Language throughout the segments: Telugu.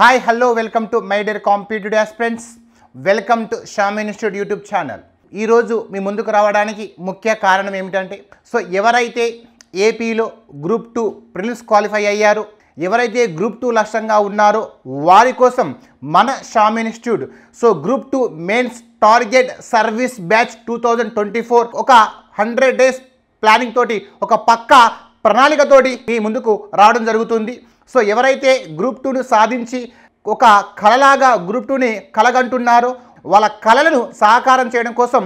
hi hello welcome to my dear competitive aspirants welcome to Sham institute YouTube channel ఈరోజు మీ ముందుకు రావడానికి ముఖ్య కారణం ఏమిటంటే సో ఎవరైతే ఏపీలో గ్రూప్ టూ ప్రిలిమ్స్ క్వాలిఫై అయ్యారు ఎవరైతే గ్రూప్ టూ లక్ష్యంగా ఉన్నారో వారి కోసం మన Sham institute so group two mains target service batch two thousand twenty four ఒక హండ్రెడ్ డేస్ ప్లానింగ్ తోటి ఒక పక్క ప్రణాళికతోటి మీ ముందుకు రావడం జరుగుతుంది సో ఎవరైతే గ్రూప్ టూను సాధించి ఒక కళలాగా గ్రూప్ టూని కలగంటున్నారో వాళ్ళ కళలను సాకారం చేయడం కోసం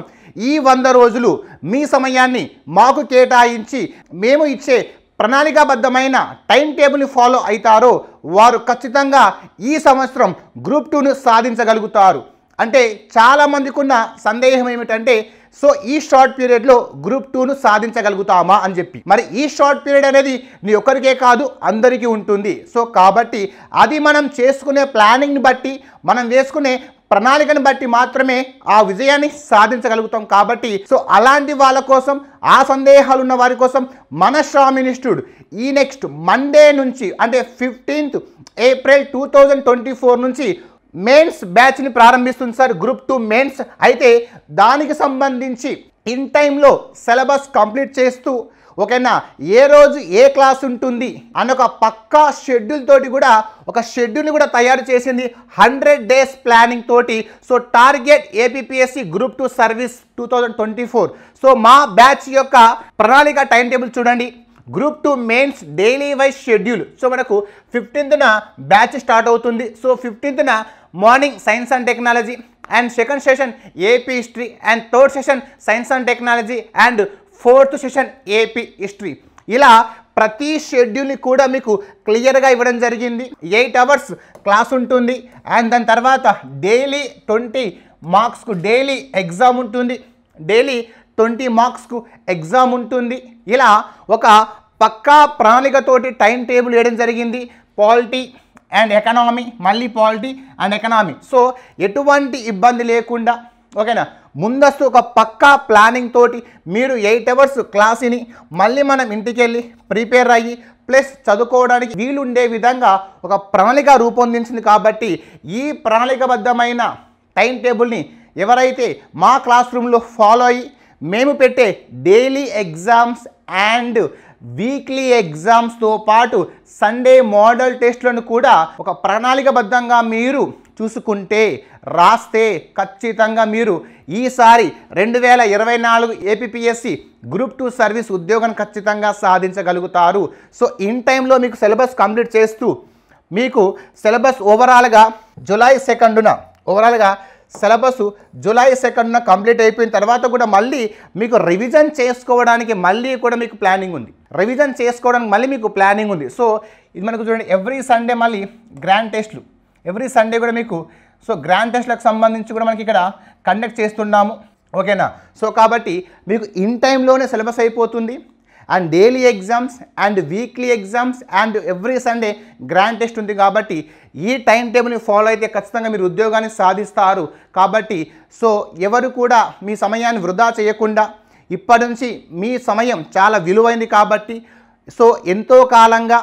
ఈ వంద రోజులు మీ సమయాన్ని మాకు కేటాయించి మేము ఇచ్చే ప్రణాళికాబద్ధమైన టైం టేబుల్ని ఫాలో అవుతారో వారు ఖచ్చితంగా ఈ సంవత్సరం గ్రూప్ టూను సాధించగలుగుతారు అంటే చాలామందికి ఉన్న సందేహం ఏమిటంటే సో ఈ షార్ట్ పీరియడ్లో గ్రూప్ టూను సాధించగలుగుతామా అని చెప్పి మరి ఈ షార్ట్ పీరియడ్ అనేది నీ ఒక్కరికే కాదు అందరికీ ఉంటుంది సో కాబట్టి అది మనం చేసుకునే ప్లానింగ్ని బట్టి మనం వేసుకునే ప్రణాళికను బట్టి మాత్రమే ఆ విజయాన్ని సాధించగలుగుతాం కాబట్టి సో అలాంటి వాళ్ళ కోసం ఆ సందేహాలు ఉన్న వారి కోసం మన షామినిస్టుడ్ ఈ నెక్స్ట్ మండే నుంచి అంటే fifteenth April two thousand twenty four నుంచి మెయిన్స్ బ్యాచ్ని ప్రారంభిస్తుంది సార్ గ్రూప్ టూ మెయిన్స్ అయితే దానికి సంబంధించి ఇన్ టైంలో సిలబస్ కంప్లీట్ చేస్తూ ఓకేనా ఏ రోజు ఏ క్లాస్ ఉంటుంది అన్న ఒక పక్కా షెడ్యూల్ తోటి కూడా ఒక షెడ్యూల్ని కూడా తయారు చేసింది హండ్రెడ్ డేస్ ప్లానింగ్ తోటి so target APSC group two service two thousand twenty four so మా బ్యాచ్ యొక్క ప్రణాళిక టైం టేబుల్ చూడండి group two mains daily wise schedule so మనకు ఫిఫ్టీన్త్న బ్యాచ్ స్టార్ట్ అవుతుంది సో ఫిఫ్టీన్త్న morning science and technology and second session AP history and third session science and technology and fourth session AP history ఇలా ప్రతి షెడ్యూల్ని కూడా మీకు క్లియర్గా ఇవ్వడం జరిగింది ఎయిట్ అవర్స్ క్లాస్ ఉంటుంది అండ్ దాని తర్వాత డైలీ ట్వంటీ మార్క్స్కు డైలీ ఎగ్జామ్ ఉంటుంది డైలీ ట్వంటీ మార్క్స్కు ఎగ్జామ్ ఉంటుంది ఇలా ఒక పక్కా ప్రణాళికతోటి టైం టేబుల్ వేయడం జరిగింది పాలిటీ అండ్ ఎకనామీ మళ్ళీ పాలిటీ అండ్ ఎకనామీ సో ఎటువంటి ఇబ్బంది లేకుండా ఓకేనా ముందస్తు ఒక పక్కా ప్లానింగ్ తోటి మీరు ఎయిట్ అవర్స్ క్లాసుని మళ్ళీ మనం ఇంటికి వెళ్ళి ప్రిపేర్ అయ్యి ప్లస్ చదువుకోవడానికి వీలుండే విధంగా ఒక ప్రణాళిక రూపొందించింది కాబట్టి ఈ ప్రణాళికబద్ధమైన టైం టేబుల్ని ఎవరైతే మా క్లాస్ రూమ్లో ఫాలో అయ్యి మేము పెట్టే డైలీ ఎగ్జామ్స్ అండ్ వీక్లీ ఎగ్జామ్స్తో పాటు సండే మోడల్ టెస్ట్లను కూడా ఒక ప్రణాళికబద్ధంగా మీరు చూసుకుంటే రాస్తే ఖచ్చితంగా మీరు ఈసారి రెండు వేల ఇరవై నాలుగు ఏపీఎస్సి గ్రూప్ టూ సర్వీస్ ఉద్యోగాన్ని ఖచ్చితంగా సాధించగలుగుతారు సో ఇన్ టైంలో మీకు సిలబస్ కంప్లీట్ చేస్తూ మీకు సిలబస్ ఓవరాల్గా జులై సెకండున ఓవరాల్గా సిలబస్ జూలై సెకండ్న కంప్లీట్ అయిపోయిన తర్వాత కూడా మళ్ళీ మీకు రివిజన్ చేసుకోవడానికి మళ్ళీ కూడా మీకు ప్లానింగ్ ఉంది రివిజన్ చేసుకోవడానికి మళ్ళీ మీకు ప్లానింగ్ ఉంది సో ఇది మనకు చూడండి ఎవ్రీ సండే మళ్ళీ గ్రాండ్ టెస్ట్లు ఎవ్రీ సండే కూడా మీకు సో గ్రాండ్ టెస్ట్లకు సంబంధించి కూడా మనకి ఇక్కడ కండక్ట్ చేస్తున్నాము ఓకేనా సో కాబట్టి మీకు ఇన్ టైంలోనే సిలబస్ అయిపోతుంది and daily exams and weekly exams and every Sunday grand test ఉంది కాబట్టి ఈ టైం టేబుల్ని ఫాలో అయితే ఖచ్చితంగా మీరు ఉద్యోగాన్ని సాధిస్తారు కాబట్టి సో ఎవరు కూడా మీ సమయాన్ని వృధా చేయకుండా ఇప్పటి నుంచి మీ సమయం చాలా విలువైంది కాబట్టి సో ఎంతో కాలంగా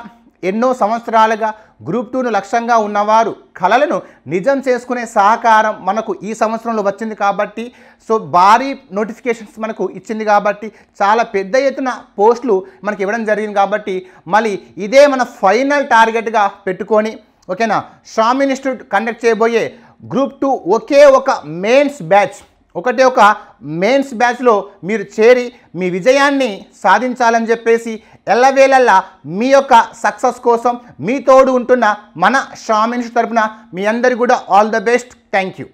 ఎన్నో సంవత్సరాలుగా గ్రూప్ టూను లక్ష్యంగా ఉన్నవారు కళలను నిజం చేసుకునే సహకారం మనకు ఈ సంవత్సరంలో వచ్చింది కాబట్టి సో భారీ నోటిఫికేషన్స్ మనకు ఇచ్చింది కాబట్టి చాలా పెద్ద ఎత్తున పోస్టులు మనకి ఇవ్వడం జరిగింది కాబట్టి మళ్ళీ ఇదే మన ఫైనల్ టార్గెట్గా పెట్టుకొని ఓకేనా షామ్ ఇన్స్టిట్యూట్ కండక్ట్ చేయబోయే గ్రూప్ టూ ఒకే ఒక మెయిన్స్ బ్యాచ్ ఒకటే ఒక మెయిన్స్ బ్యాచ్లో మీరు చేరి మీ విజయాన్ని సాధించాలని చెప్పేసి ఎల్లవేళల్లా మీ యొక్క సక్సెస్ కోసం మీ తోడు ఉంటున్న మన షామిన్స్ తరపున మీ అందరి కూడా all the best thank you